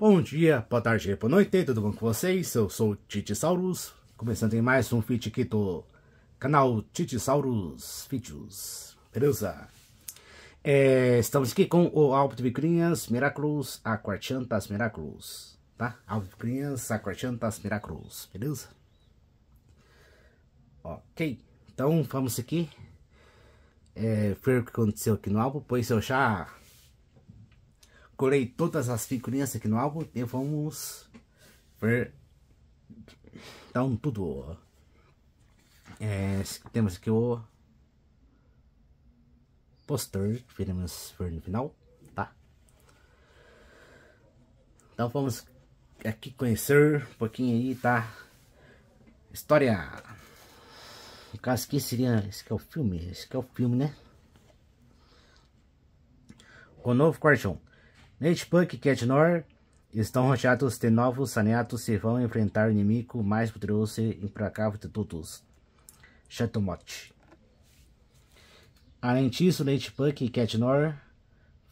Bom dia, boa tarde, boa noite, tudo bom com vocês? Eu sou o Titi Saurus, começando em mais um feat aqui do canal Titi Saurus Vídeos, beleza? É, estamos aqui com o álbum de Bicrinhas Miraculous Aquartiantas Miraculous, tá? Álbum de Bicrinhas Aquartiantas Miraculous, beleza? Ok, então vamos aqui é, ver o que aconteceu aqui no álbum, pois eu já colei todas as figurinhas aqui no álbum e vamos ver. Então, tudo. É, temos aqui o poster veremos ver no final, tá? Então vamos aqui conhecer um pouquinho aí, tá? História. No caso aqui seria, esse que é o filme, esse que é o filme, né? O novo quartão. Nate Puck e Ketnor estão rodeados de novos saneatos e vão enfrentar o inimigo mais poderoso e implacável de todos, Chatomot. Além disso, Nate Puck e Catnor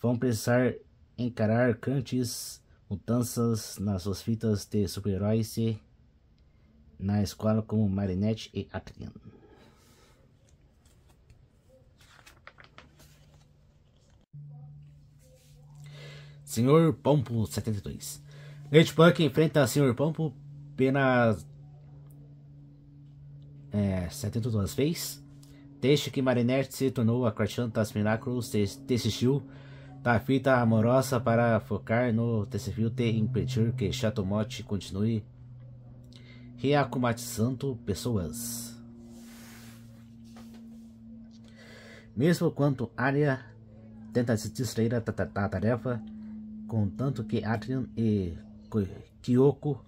vão precisar encarar cantes, mudanças nas suas fitas de super-heróis e na escola como Marinette e Adrian. Senhor Pompo 72. Punk enfrenta Senhor Pompo apenas é, 72 vezes. Desde que Marinette se tornou a Crachã das Miraculous, desistiu da fita amorosa para focar no desafio de impedir que Chatomote continue reacumatizando pessoas. Mesmo quando Arya tenta se distrair da tarefa, contanto que Atrian e Kyoko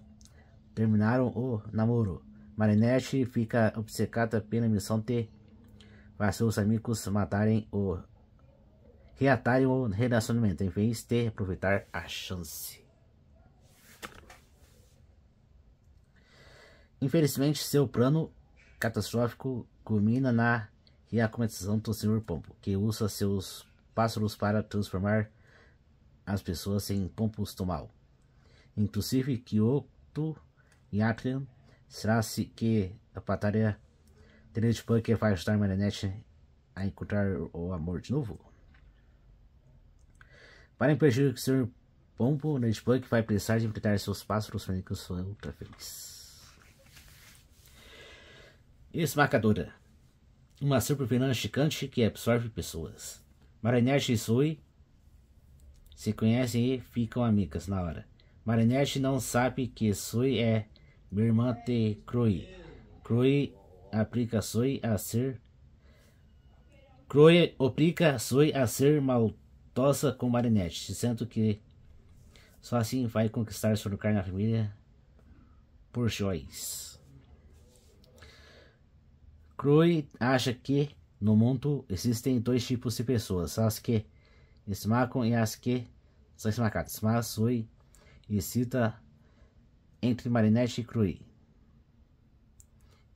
terminaram o namoro. Marinette fica obcecada pela missão de seus amigos matarem o reatarem o relacionamento em vez de aproveitar a chance. Infelizmente, seu plano catastrófico culmina na reacometização do Sr. Pombo, que usa seus pássaros para transformar as pessoas sem em mal. Inclusive, Kyoto e Akron será-se que a batalha teria de punk vai ajudar Marinette a encontrar o amor de novo. Para impedir que Sr. Pompo, Nerdpunk né, vai precisar de enfrentar seus pássaros que sou ultra feliz. Esmacadora. Uma supervilã chicante que absorve pessoas. Marinette Sui se conhecem e ficam amigas na hora. Marinette não sabe que Sui é minha irmã de Chloe. Chloe aplica Sui a ser. Chloe obriga Sui a ser maldosa com Marinette, sendo que só assim vai conquistar seu lugar na família por Joyce. Chloe acha que no mundo existem dois tipos de pessoas: as que esmacam e as que são esmacadas. Mas sui e cita entre marinete e Krui.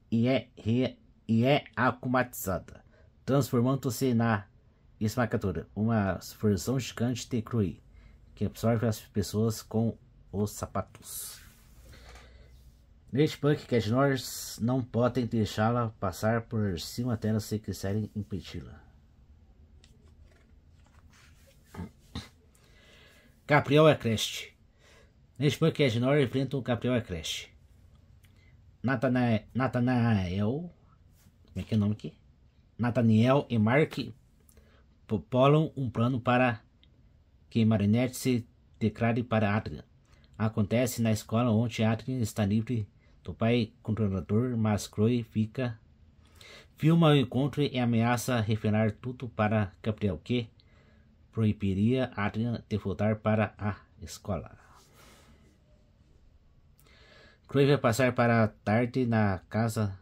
E é, e é acumatizada, transformando-se na esmacatura, uma forção gigante de Krui, que absorve as pessoas com os sapatos. Neste e nós não podem deixá-la passar por cima até se quiserem impedi-la. é creste. Neste podcast, é Nora enfrenta o Capriol Acreste. É Natanael. Natanael. Como é que é o nome aqui? Nathaniel e Mark propolam um plano para que Marinette se declare para Adrian. Acontece na escola onde Adrian está livre do pai controlador, mas Chloe fica. Filma o encontro e ameaça refinar tudo para Gabriel que proibiria Adrian de voltar para a escola. Cruyff vai passar para a tarde na casa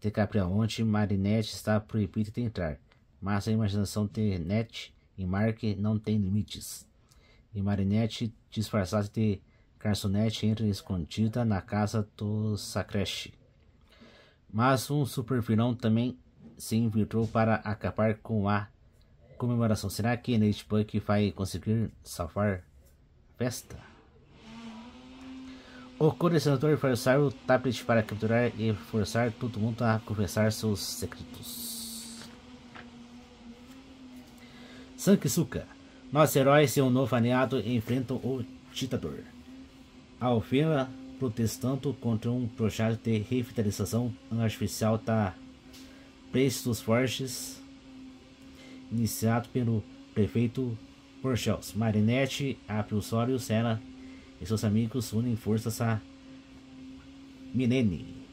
de Gabriel, onde Marinette está proibida de entrar, mas a imaginação de Net e Mark não tem limites. E Marinette, disfarçada de garçonete, entra escondida na casa do Sacreche. Mas um super vilão também se infiltrou para acabar com a comemoração. Será que Nate Punk vai conseguir salvar a festa? O colecionador vai usar o tablet para capturar e forçar todo mundo a confessar seus segredos. Sankizuka. Nossos heróis e um novo aliado enfrentam o ditador. A Alfena protestando contra um projeto de revitalização artificial da Preço dos Fortes iniciado pelo prefeito Porchels. Marinetti, Sório, Sela e seus amigos unem forças a Milene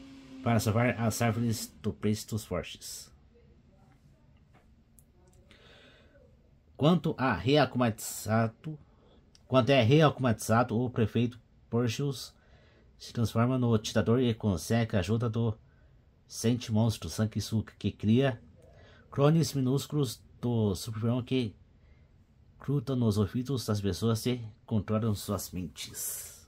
para salvar as árvores do preço dos fortes. Quanto a reacumatizado, quando é reacumatizado, o prefeito Porchels se transforma no ditador e consegue a ajuda do Sente Monstro Sanguessuga, que cria clones minúsculos do Supremo que cruta nos ouvidos das pessoas e controlam suas mentes.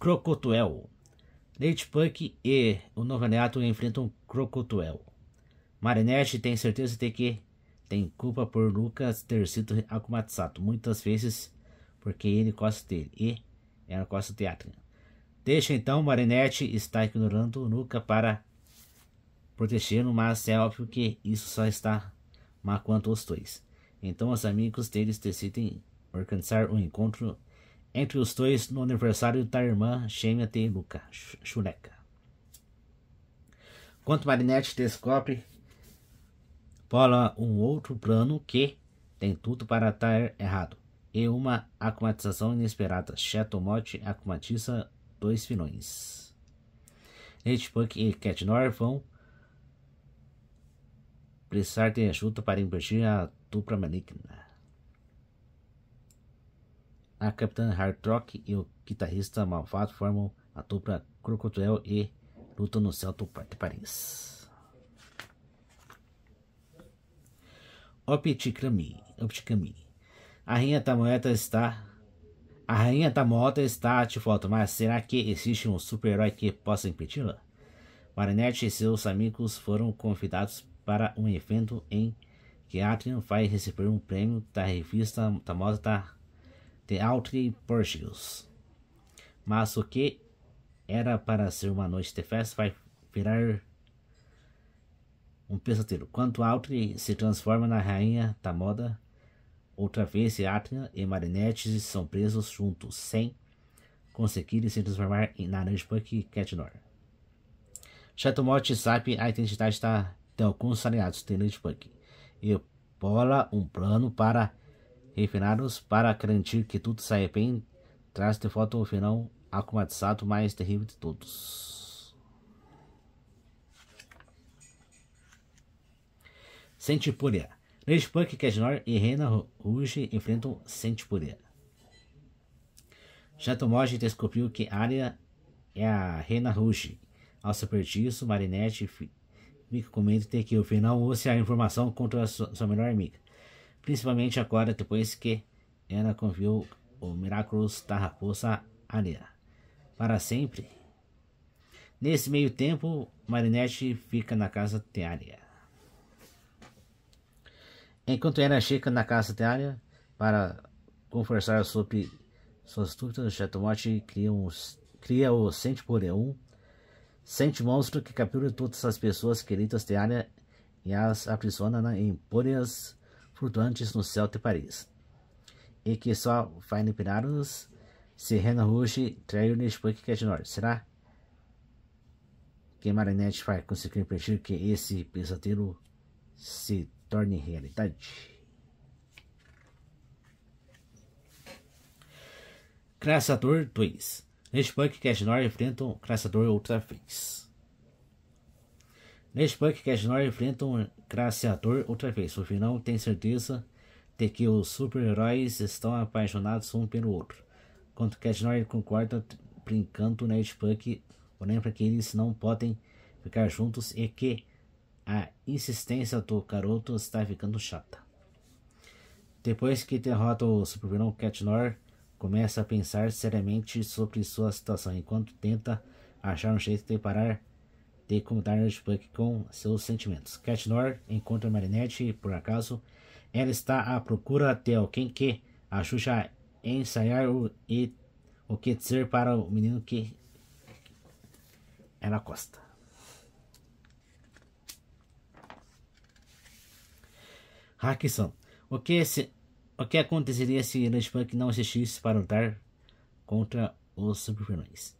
Crocotuel Punk e o aliado enfrentam Crocotuel. Marinette tem certeza de que tem culpa por Lucas ter sido acumatizado muitas vezes porque ele gosta dele e ela gosta de teatro. Deixa então Marinette está ignorando Lucas para Protegendo mas é óbvio que isso só está má quanto os dois. Então os amigos deles decidem organizar um encontro entre os dois no aniversário da irmã gêmea de Luca, Shureka. Quando Marinette descobre bola um outro plano que tem tudo para estar errado. E uma acumatização inesperada. Chetomote acumatiza dois vilões. Ladybug e Cat Noir vão precisar de ajuda para impedir a dupla maligna. A Capitã Hardrock e o guitarrista malvado formam a dupla Crocodile e lutam no céu de Paris. Opticami, A rainha da moeda está a rainha da está está volta, mas será que existe um super-herói que possa impedi-la? Marinette e seus amigos foram convidados para um evento em que Adrian vai receber um prêmio da revista moda da Outre Portugues. Mas o que era para ser uma noite de festa vai virar um pesadelo. Quando Audrey se transforma na rainha da moda, outra vez Atria e Marinette são presos juntos, sem conseguirem se transformar em Naranja Punk e Catnor. Chatomot sabe a identidade da então, tem alguns aliados, Tenente Punk, e Pola, um plano para refinados para garantir que tudo saia bem, traz de foto o final aclimatizado mais terrível de todos. Centipúria. Punk, Kesnor e Rena Ruge enfrentam Centipúria. Jatomoji descobriu que Arya é a Rena Ruge. Ao saber disso, Marinette Mick comenta ter que o final use a informação contra a sua, sua melhor amiga. Principalmente agora, depois que ela confiou o Miraculous da Raposa a Nina. Para sempre. Nesse meio tempo, Marinette fica na casa de Arya. Enquanto ela chega na casa de Arya para conversar sobre suas dúvidas, Jatomote cria, cria o Sente por 1 Sente monstro que captura todas as pessoas queridas de área e as aprisiona né, em bolhas flutuantes no céu de Paris. E que só vai liberá nos se Renan Rouge trair o de Catnor. Será que Marinette vai conseguir impedir que esse pesadelo se torne realidade? Caçador 2 Neste podcast, Noir enfrentam um caçador outra vez. Neste podcast, Noir enfrentam um Craciador outra vez. O final, tem certeza de que os super-heróis estão apaixonados um pelo outro. Quando Catnor concorda brincando na porém, lembra que eles não podem ficar juntos e que a insistência do garoto está ficando chata. Depois que derrota o super-vilão Noir, Começa a pensar seriamente sobre sua situação enquanto tenta achar um jeito de parar de incomodar Nudbuck com seus sentimentos. Catnor encontra Marinette e, por acaso, ela está à procura de alguém que ajude a ensaiar o, e, o que dizer para o menino que ela costa. Hack O que esse o que aconteceria se Vegapunk não existisse para lutar contra os supervilões?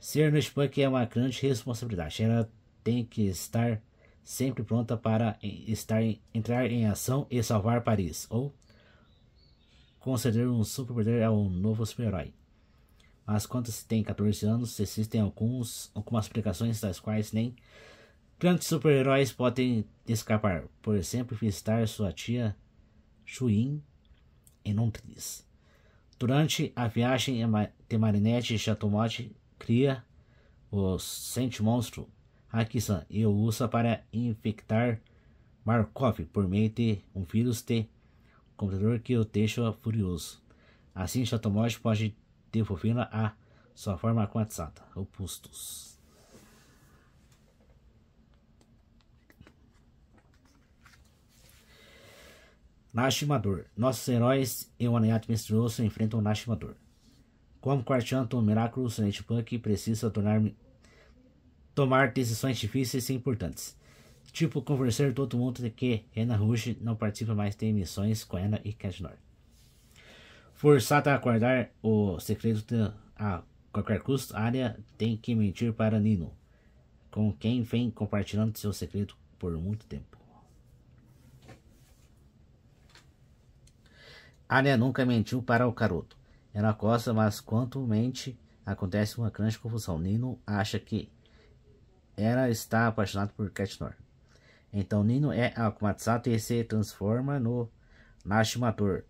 Ser Vegapunk é uma grande responsabilidade. Ela tem que estar sempre pronta para estar, entrar em ação e salvar Paris, ou conceder um superpoder a um novo super-herói. Mas quando se tem 14 anos, existem alguns, algumas aplicações das quais nem grandes super-heróis podem escapar. Por exemplo, visitar sua tia Chuin e Londres. Durante a viagem de Marinette e Shatomote cria o Sente Monstro, Hakisan, e o usa para infectar Markov por meio de um vírus de computador que o deixa furioso. Assim, Shatomote pode devolvê-la a sua forma o Pustos. Nashimador. Nossos heróis e o Yatman Strudel enfrentam Nashimador. Como Quartanto, Miraculous Silent Punk precisa tornar, tomar decisões difíceis e importantes. Tipo, convencer todo mundo de que Ena Rouge não participa mais de missões com Ena e Katnor. Forçada a guardar o segredo de, a qualquer custo, Arya tem que mentir para Nino, com quem vem compartilhando seu segredo por muito tempo. Alia nunca mentiu para o Caroto. Ela gosta, mas quanto mente, acontece uma grande confusão. Nino acha que ela está apaixonada por Ketnor. Então Nino é akumatizado e se transforma no Nashimator,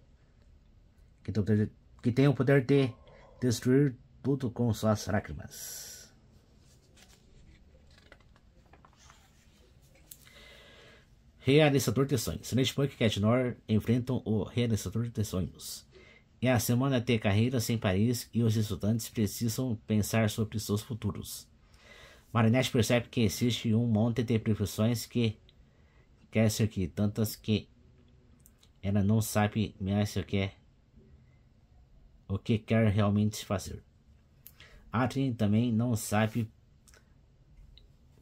que tem o poder de destruir tudo com suas lágrimas. Realizador de Sonhos. Netpunk e Catnor enfrentam o realizador de Sonhos. É a semana de carreiras em Paris e os estudantes precisam pensar sobre seus futuros. Marinette percebe que existe um monte de profissões que quer ser que tantas que ela não sabe mais o que é, o que quer realmente fazer. Adrien também não sabe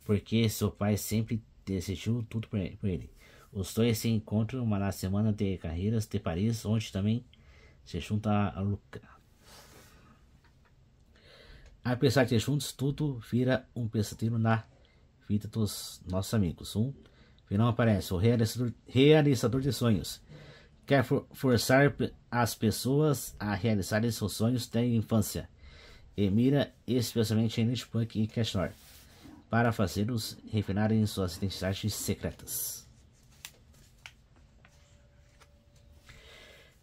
porque seu pai sempre decidiu tudo por ele. Os dois se encontram na semana de carreiras de Paris, onde também se junta a Luca. Apesar de juntos, tudo vira um pesadelo na vida dos nossos amigos. Um final aparece, o realizador, realizador de sonhos. Quer for, forçar as pessoas a realizarem seus sonhos da infância. E mira especialmente em Lynch e Cash North para fazê-los revelarem suas identidades secretas.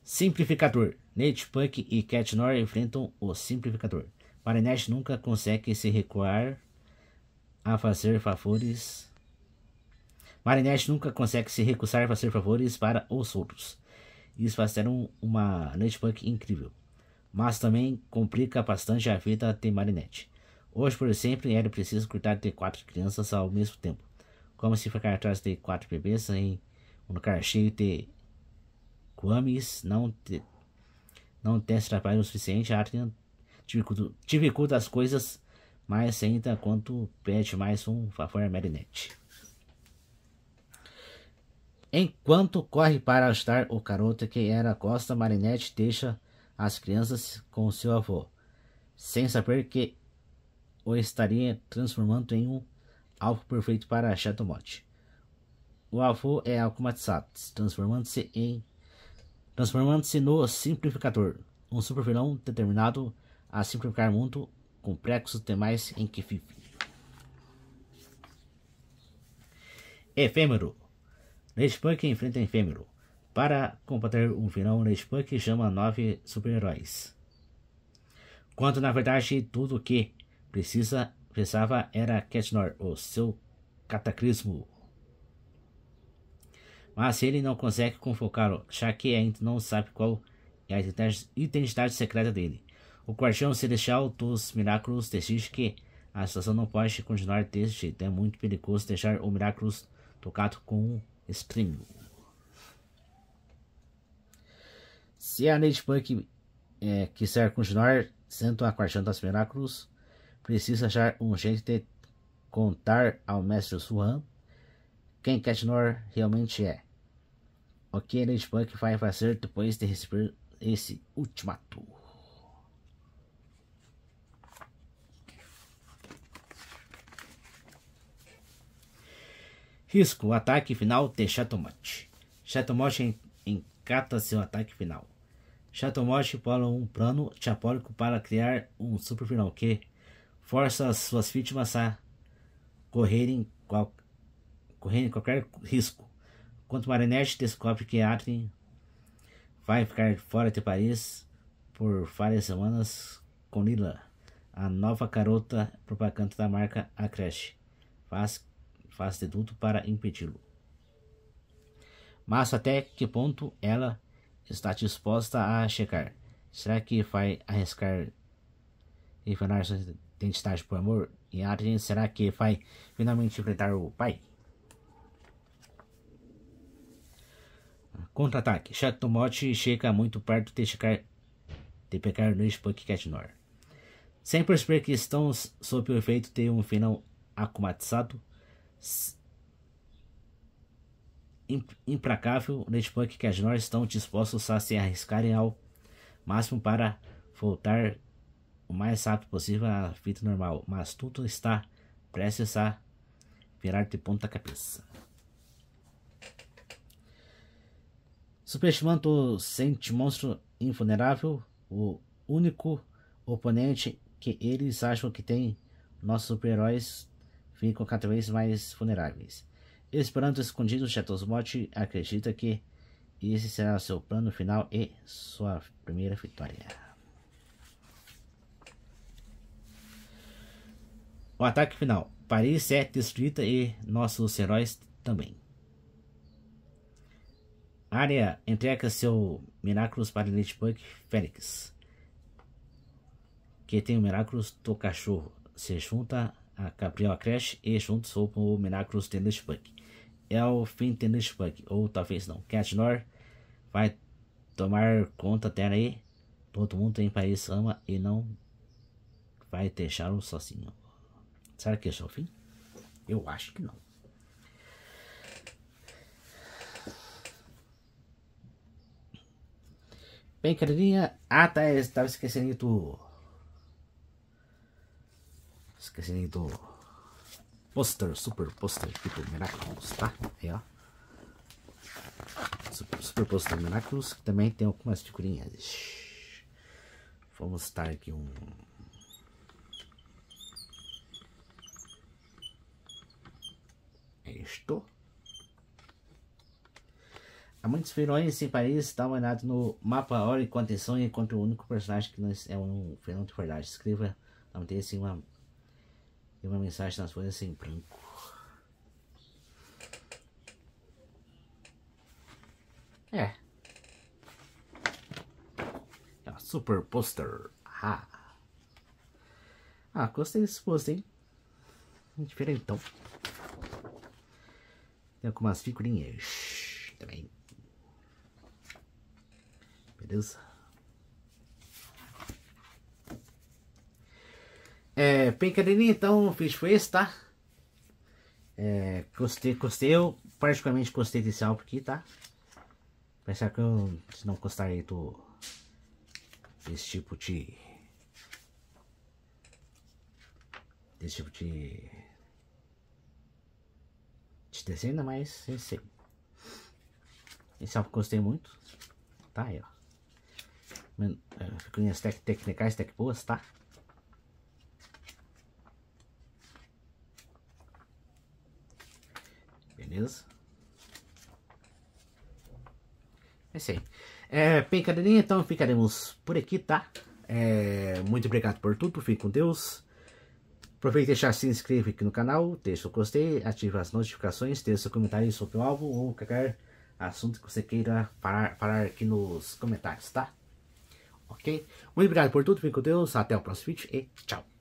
Simplificador. Nate Punk e Cat Noir enfrentam o Simplificador. Marinette nunca consegue se recuar a fazer favores. Marinette nunca consegue se recusar a fazer favores para os outros. Isso fizeram uma Nate Punk incrível. Mas também complica bastante a vida de Marinette. Hoje, por exemplo, era preciso cuidar de quatro crianças ao mesmo tempo. Como se ficar atrás de quatro bebês em um lugar cheio de quames não, te, não desse trabalho o suficiente, a Adrian dificulta, dificulta as coisas mais ainda quanto pede mais um favor a Marinette. Enquanto corre para ajudar o garoto que era Costa, Marinette deixa as crianças com seu avô, sem saber que ou estaria transformando em um alvo perfeito para Shadowbot. O alvo é Akumatsat, transformando-se em transformando-se no simplificador, um super vilão determinado a simplificar mundo complexos demais em que vive. Efêmero. Leitpunk enfrenta Efêmero. Para combater um vilão, Leitpunk chama nove super-heróis. Quando na verdade tudo o que Precisa, precisava era Ketnor, o seu cataclismo. Mas ele não consegue convocá-lo, já que ainda não sabe qual é a identidade, secreta dele. O Guardião Celestial dos Miraculous decide que a situação não pode continuar desse jeito. É muito perigoso deixar o Miraculous tocado com um esprêmio. Se a Nate eh, é, quiser continuar sendo a Guardiã dos Miraculous, Precisa achar um jeito de contar ao mestre Swan quem Catnor realmente é. O que Ladybug vai fazer depois de receber esse ultimato? Risco, ataque final de Shatomachi. Shatomachi encata seu ataque final. Shatomachi bola um plano diabólico para criar um super final que força as suas vítimas a correrem, qual, correrem qualquer risco. Quanto Marinette descobre que Atrin vai ficar fora de Paris por várias semanas com Lila, a nova garota propaganda da marca A Creche, faz, faz de tudo para impedi-lo. Mas até que ponto ela está disposta a checar? Será que vai arriscar envenenar Identidade por amor. E Adrien será que vai finalmente enfrentar o pai? Contra-ataque. Chato Mote chega muito perto de, chegar, de pegar no Spunk Catnor. Sem perceber que estão sob o efeito de um final acumatizado, implacável, Netpunk e Casnor estão dispostos a se arriscarem ao máximo para voltar o mais rápido possível a fita normal, mas tudo está prestes a virar de ponta cabeça. Superestimando o Sente Monstro Invulnerável, o único oponente que eles acham que tem, nossos super-heróis ficam cada vez mais vulneráveis. Esperando escondido, Shatosbot acredita que esse será seu plano final e sua primeira vitória. O ataque final. Paris é destruída e nossos heróis também. Arya entrega seu Miraculous para Ladybug Félix, que tem o Miraculous do cachorro. Se junta a Gabriel Crash e juntos roubam o Miraculous de Ladybug. É o fim de Ladybug, ou talvez não. Catnor vai tomar conta dela e todo mundo em Paris ama e não vai deixá-lo sozinho. Será que esse é o fim? Eu acho que não. Bem, queridinha. Ah, tá. É, Estava esquecendo do. Esquecendo do. Poster, super poster aqui do tipo, Miraculous, tá? Aí, ó. Super, super poster Miraculous. Que também tem algumas figurinhas. Vamos estar aqui um. esto. É muitos vilões sem país está olhado no mapa, hora e contenção, enquanto o único personagem que não é um vilão de verdade. Escreva não tem assim uma, uma mensagem nas folhas em branco. É. é super poster. Ah. ah, gostei desse poster, hein? Diferentão. É com umas figurinhas também. Beleza? É, bem, então o vídeo foi esse, tá? É, gostei, gostei, eu particularmente gostei desse álbum aqui, tá? Pensar que eu se não gostaria do, desse tipo de... Desse tipo de dezena, mas eu sei. Esse álbum que gostei muito. Tá aí, ó. Figurinhas tec técnicas, tec boas, tá? Beleza? É isso aí. É, bem, galerinha, então ficaremos por aqui, tá? É, muito obrigado por tudo, fique com Deus. Aproveite e deixar se inscreva aqui no canal, deixa o gostei, ative as notificações, deixa seu comentário sobre o alvo ou qualquer assunto que você queira falar, falar aqui nos comentários, tá? Ok? Muito obrigado por tudo, fique com Deus, até o próximo vídeo e tchau!